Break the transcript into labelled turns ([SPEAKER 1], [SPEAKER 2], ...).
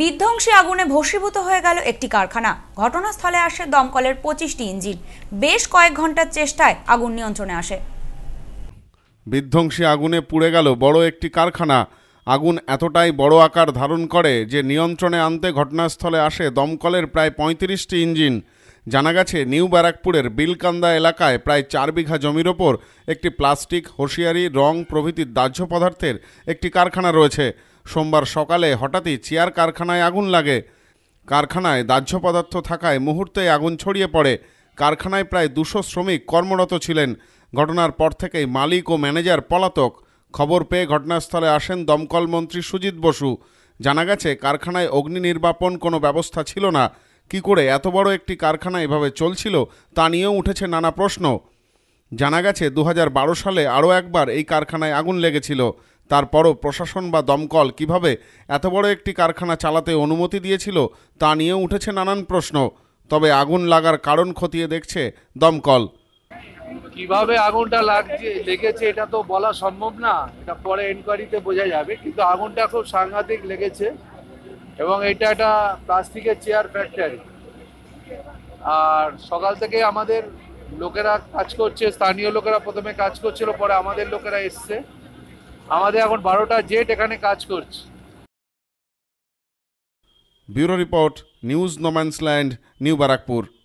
[SPEAKER 1] বিধ্বংসী আগুনে ভস্মীভূত হয়ে গেল একটি কারখানা ঘটনাস্থলে আসে দমকলের পঁচিশটি ইঞ্জিন বেশ কয়েক ঘন্টার চেষ্টায় আগুন নিয়ন্ত্রণে আসে
[SPEAKER 2] বিধ্বংসী আগুনে পুড়ে গেল বড় একটি কারখানা আগুন এতটাই বড় আকার ধারণ করে যে নিয়ন্ত্রণে আনতে ঘটনাস্থলে আসে দমকলের প্রায় পঁয়ত্রিশটি ইঞ্জিন জানা গেছে নিউ ব্যারাকপুরের বিলকান্দা এলাকায় প্রায় চার বিঘা জমির ওপর একটি প্লাস্টিক হোশিয়ারি রং প্রভৃতি দাহ্য পদার্থের একটি কারখানা রয়েছে সোমবার সকালে হঠাৎই চেয়ার কারখানায় আগুন লাগে কারখানায় দাহ্য পদার্থ থাকায় মুহূর্তে আগুন ছড়িয়ে পড়ে কারখানায় প্রায় দুশো শ্রমিক কর্মরত ছিলেন ঘটনার পর থেকেই মালিক ও ম্যানেজার পলাতক খবর পেয়ে ঘটনাস্থলে আসেন দমকল মন্ত্রী সুজিত বসু জানা গেছে কারখানায় অগ্নি নির্বাপন কোনো ব্যবস্থা ছিল না কি করে এত বড় একটি কারখানা এভাবে চলছিল তা নিয়েও উঠেছে নানা প্রশ্ন জানা গেছে দু সালে আরও একবার এই কারখানায় আগুন লেগেছিল তারপরও প্রশাসন বা দমকল কিভাবে এত বড় একটি কারখানা চালাতে অনুমতি দিয়েছিল তা নিয়েও উঠেছে নানান প্রশ্ন তবে আগুন লাগার কারণ খতিয়ে দেখছে দমকল
[SPEAKER 3] কিভাবে আগুনটা লাগছে লেগেছে এটা তো বলা সম্ভব না এটা পরে এনকোয়ারিতে বোঝা যাবে কিন্তু আগুনটা খুব সাংঘাতিক লেগেছে এবং এটা একটা প্লাস্টিকের চেয়ার ফ্যাক্টরি আর সকাল থেকে আমাদের লোকেরা কাজ করছে স্থানীয় লোকেরা প্রথমে কাজ করছিল পরে আমাদের লোকেরা এসছে আমাদের এখন বারোটা জেট এখানে কাজ করছে
[SPEAKER 2] bureau report news no man's land New Barrackpore